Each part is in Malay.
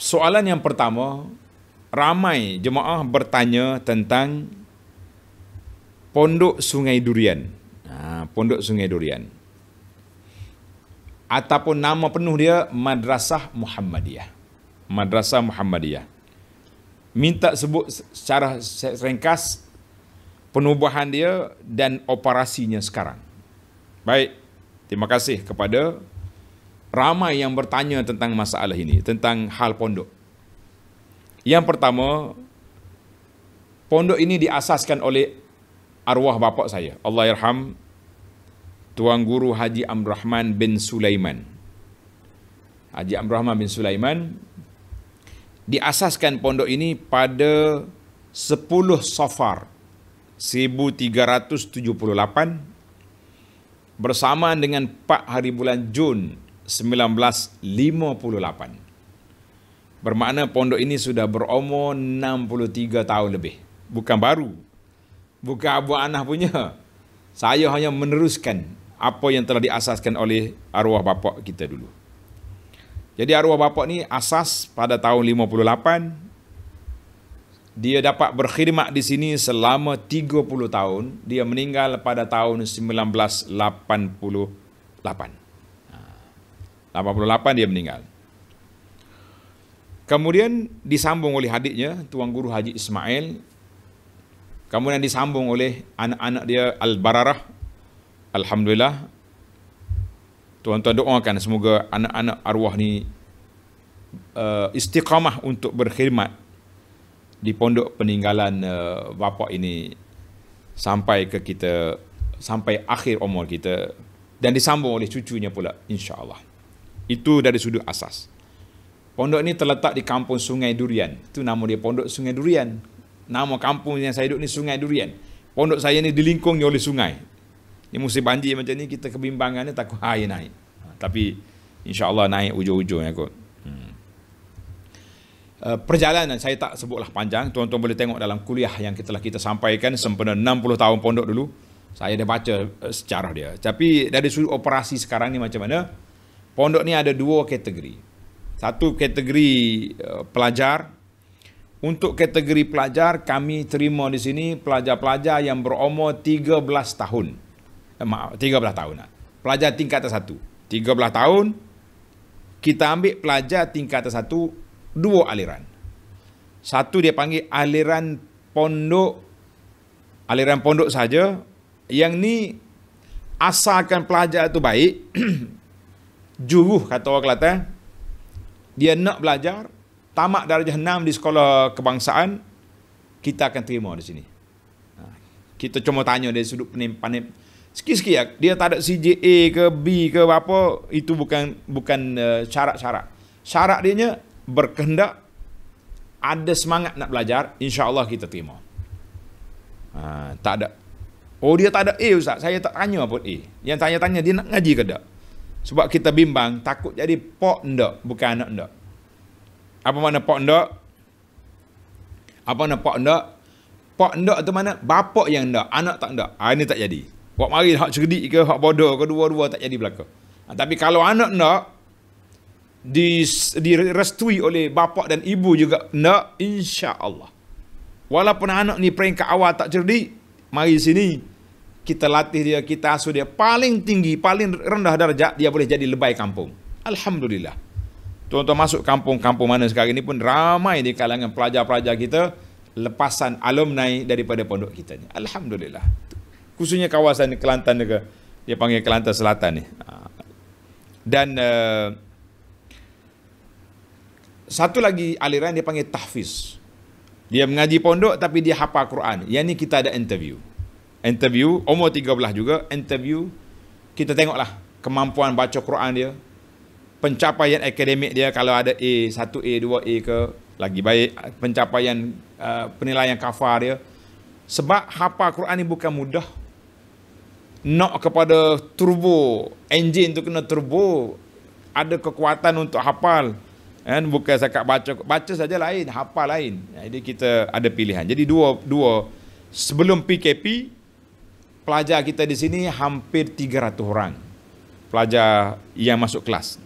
Soalan yang pertama, ramai jemaah bertanya tentang Pondok Sungai Durian. Ha, Pondok Sungai Durian. Ataupun nama penuh dia Madrasah Muhammadiyah. Madrasah Muhammadiyah. Minta sebut secara ringkas penubuhan dia dan operasinya sekarang. Baik, terima kasih kepada ramai yang bertanya tentang masalah ini, tentang hal pondok. Yang pertama, pondok ini diasaskan oleh arwah bapak saya, Allah Irham, Tuan Guru Haji Amr bin Sulaiman. Haji Amr bin Sulaiman, diasaskan pondok ini pada 10 Safar 1378 bersamaan dengan 4 hari bulan Jun 1958. Bermakna pondok ini sudah berumur 63 tahun lebih. Bukan baru. Bukan Abu Anah punya. Saya hanya meneruskan apa yang telah diasaskan oleh arwah bapak kita dulu. Jadi arwah bapak ni asas pada tahun 58. Dia dapat berkhidmat di sini selama 30 tahun. Dia meninggal pada tahun 1988. 88 dia meninggal. Kemudian disambung oleh adiknya Tuan Guru Haji Ismail. Kemudian disambung oleh anak-anak dia Al-Bararah. Alhamdulillah. Tuan-tuan doakan semoga anak-anak arwah ni uh, istiqamah untuk berkhidmat di pondok peninggalan uh, eh, bapa ini sampai ke kita sampai akhir umur kita dan disambung oleh cucunya pula insya-Allah. Itu dari sudut asas. Pondok ni terletak di kampung Sungai Durian. Itu nama dia Pondok Sungai Durian. Nama kampung yang saya duduk ni Sungai Durian. Pondok saya ni dilingkungi oleh sungai. Ini musim banjir macam ni, kita kebimbangan ni takut air naik. Ha, tapi insyaAllah naik ujung-ujungnya kot. Hmm. Uh, perjalanan saya tak sebutlah panjang tuan-tuan boleh tengok dalam kuliah yang kita telah kita sampaikan sempena 60 tahun pondok dulu saya dah baca uh, sejarah dia tapi dari sudut operasi sekarang ni macam mana pondok ni ada dua kategori. Satu kategori eh, pelajar. Untuk kategori pelajar, kami terima di sini pelajar-pelajar yang berumur 13 tahun. Eh, maaf, 13 tahun. Ah. Pelajar tingkat satu. 13 tahun, kita ambil pelajar tingkat satu, dua aliran. Satu dia panggil aliran pondok, aliran pondok saja. Yang ni asalkan pelajar itu baik, juruh kata orang Kelantan. Dia nak belajar, tamat darjah 6 di sekolah kebangsaan, kita akan terima di sini. Ha, kita cuma tanya dari sudut penimpan Sikit-sikit ya, dia tak ada CJA ke B ke apa, itu bukan bukan eh, syarat-syarat. Uh, syarat dia berkehendak, ada semangat nak belajar, insyaAllah kita terima. Ha, tak ada. Oh dia tak ada A Ustaz, saya tak tanya pun A. Yang tanya-tanya dia nak ngaji ke tak? Sebab kita bimbang, takut jadi pok ndak, bukan anak ndak. Apa makna pok ndak? Apa makna pok ndak? Pok ndak tu mana? Bapak yang ndak, anak tak ndak. Ha, ah, ini tak jadi. Buat mari, hak cerdik ke, hak bodoh ke, dua-dua tak jadi belaka. Ha, tapi kalau anak ndak, di, restui oleh bapak dan ibu juga ndak, insya Allah. Walaupun anak ni peringkat awal tak cerdik, mari sini, kita latih dia, kita asuh dia paling tinggi, paling rendah darjat dia boleh jadi lebay kampung. Alhamdulillah. Tuan-tuan masuk kampung-kampung mana sekarang ini pun ramai di kalangan pelajar-pelajar kita lepasan alumni daripada pondok kita ni. Alhamdulillah. Khususnya kawasan Kelantan juga dia panggil Kelantan Selatan ni. Ha. Dan eh, satu lagi aliran dia panggil tahfiz. Dia mengaji pondok tapi dia hafal Quran. Yang ni kita ada interview interview umur 13 juga interview kita tengoklah kemampuan baca Quran dia pencapaian akademik dia kalau ada A 1 A 2 A ke lagi baik pencapaian uh, penilaian kafar dia sebab hafal Quran ni bukan mudah nak kepada turbo engine tu kena turbo ada kekuatan untuk hafal kan bukan sekak baca baca saja lain hafal lain jadi kita ada pilihan jadi dua dua sebelum PKP pelajar kita di sini hampir 300 orang pelajar yang masuk kelas.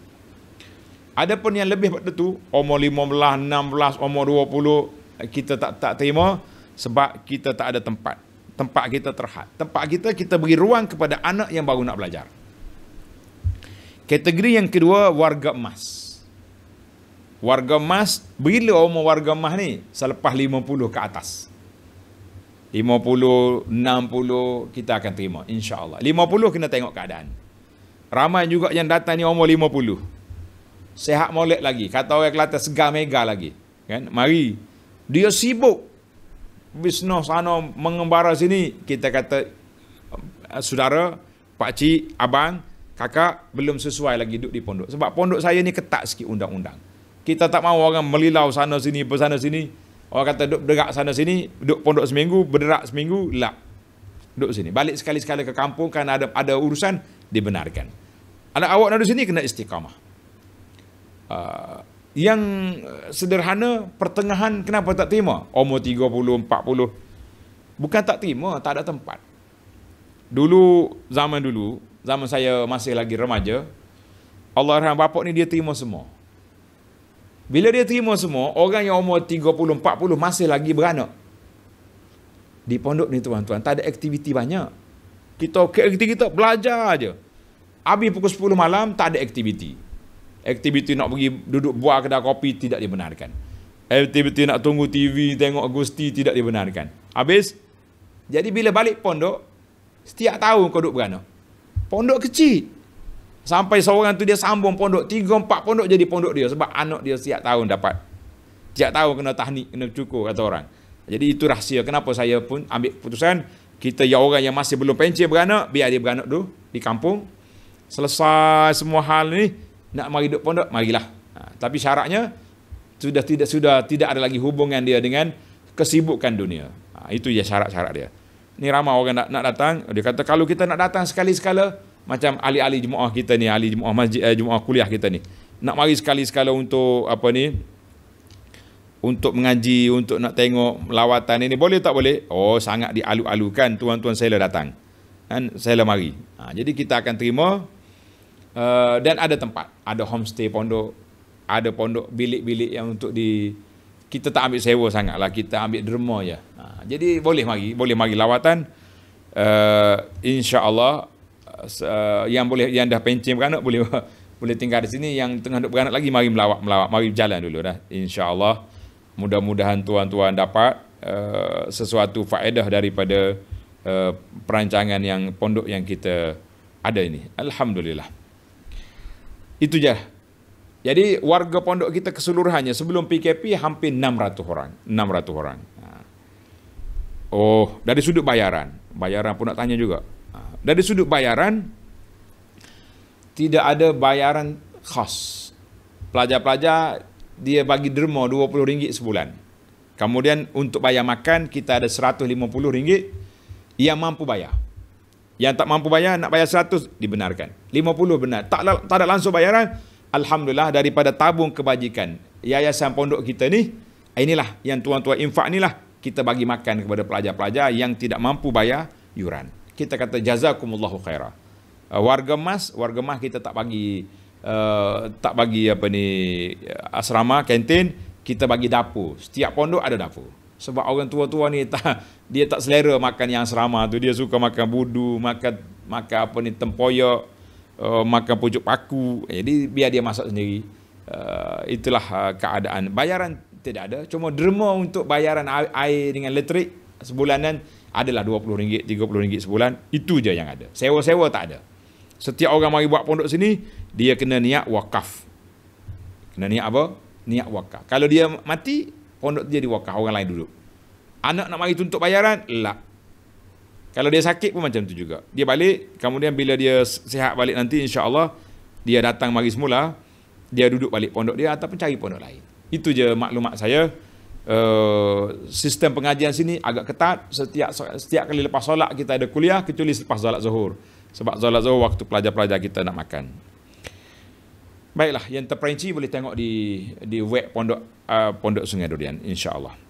Adapun yang lebih pada tu, umur 15, 16, umur 20, kita tak tak terima sebab kita tak ada tempat. Tempat kita terhad. Tempat kita, kita beri ruang kepada anak yang baru nak belajar. Kategori yang kedua, warga emas. Warga emas, bila umur warga emas ni? Selepas 50 ke atas. 50, 60 kita akan terima insyaallah. 50 kena tengok keadaan. Ramai juga yang datang ni umur 50. Sehat molek lagi. Kata orang Kelantan segar mega lagi. Kan? Mari. Dia sibuk. Bisnes sana mengembara sini. Kita kata, saudara, pakcik, abang, kakak, belum sesuai lagi duduk di pondok. Sebab pondok saya ni ketat sikit undang-undang. Kita tak mahu orang melilau sana sini, bersana sini. Orang kata duduk berderak sana sini, duduk pondok seminggu, berderak seminggu, lap. Duduk sini. Balik sekali sekali ke kampung kan ada ada urusan, dibenarkan. Anak awak nak duduk sini, kena istiqamah. Uh, yang eh, sederhana, pertengahan kenapa tak terima? Umur 30, 40. Bukan tak terima, tak ada tempat. Dulu, zaman dulu, zaman saya masih lagi remaja, Allah rahmat bapak ni dia terima semua. Bila dia terima semua, orang yang umur 30, 40 masih lagi beranak. Di pondok ni tuan-tuan, tak ada aktiviti banyak. Kita aktiviti kita belajar aja. Habis pukul 10 malam, tak ada aktiviti. Aktiviti nak pergi duduk buat kedai kopi tidak dibenarkan. Aktiviti nak tunggu TV, tengok agusti tidak dibenarkan. Habis, jadi bila balik pondok, setiap tahun kau duduk beranak. Pondok kecil. Sampai seorang tu dia sambung pondok. Tiga empat pondok jadi pondok dia. Sebab anak dia setiap tahun dapat. Setiap tahun kena tahnik, kena cukur kata orang. Jadi itu rahsia. Kenapa saya pun ambil keputusan. Kita ya orang yang masih belum pencet beranak. Biar dia beranak tu di kampung. Selesai semua hal ni. Nak mari duduk pondok, marilah. Ha, tapi syaratnya sudah tidak sudah tidak ada lagi hubungan dia dengan kesibukan dunia. Ha, itu ya syarat-syarat dia. Ni ramai orang nak, nak datang. Dia kata kalau kita nak datang sekali-sekala, macam ahli-ahli jemaah kita ni ahli jemaah masjid eh, jemaah kuliah kita ni nak mari sekali sekala untuk apa ni untuk mengaji untuk nak tengok lawatan ini boleh tak boleh oh sangat dialu-alukan tuan-tuan saya dah datang kan saya lah mari ha, jadi kita akan terima uh, dan ada tempat ada homestay pondok ada pondok bilik-bilik yang untuk di kita tak ambil sewa sangat lah kita ambil derma je ha, jadi boleh mari boleh mari lawatan uh, insya Allah uh, yang boleh yang dah pencen beranak boleh boleh tinggal di sini yang tengah duduk beranak lagi mari melawak melawak, mari jalan dulu dah insyaallah mudah-mudahan tuan-tuan dapat uh, sesuatu faedah daripada uh, perancangan yang pondok yang kita ada ini alhamdulillah itu je jadi warga pondok kita keseluruhannya sebelum PKP hampir 600 orang 600 orang ha. oh dari sudut bayaran bayaran pun nak tanya juga dari sudut bayaran tidak ada bayaran khas pelajar-pelajar dia bagi derma RM20 sebulan kemudian untuk bayar makan kita ada RM150 yang mampu bayar yang tak mampu bayar nak bayar 100 dibenarkan 50 benar tak, tak ada langsung bayaran Alhamdulillah daripada tabung kebajikan yayasan pondok kita ni inilah yang tuan-tuan infak inilah kita bagi makan kepada pelajar-pelajar yang tidak mampu bayar yuran kita kata jazakumullahu khairah. Uh, warga mas, warga mas kita tak bagi uh, tak bagi apa ni asrama, kantin, kita bagi dapur. Setiap pondok ada dapur. Sebab orang tua-tua ni tak dia tak selera makan yang asrama tu. Dia suka makan budu, makan makan apa ni tempoyak, uh, makan pucuk paku. Jadi eh, biar dia masak sendiri. Uh, itulah uh, keadaan. Bayaran tidak ada. Cuma derma untuk bayaran air, air dengan elektrik sebulanan adalah RM20, RM30 sebulan. Itu je yang ada. Sewa-sewa tak ada. Setiap orang mari buat pondok sini, dia kena niat wakaf. Kena niat apa? Niat wakaf. Kalau dia mati, pondok dia diwakaf. Orang lain duduk. Anak nak mari tuntut bayaran? Lah. Kalau dia sakit pun macam tu juga. Dia balik, kemudian bila dia sihat balik nanti, insya Allah dia datang mari semula, dia duduk balik pondok dia ataupun cari pondok lain. Itu je maklumat saya. Eh, sistem pengajian sini agak ketat setiap setiap kali lepas solat kita ada kuliah kecuali selepas solat zuhur sebab solat zuhur waktu pelajar-pelajar kita nak makan baiklah yang terperinci boleh tengok di di web pondok uh, pondok Sungai Durian insyaallah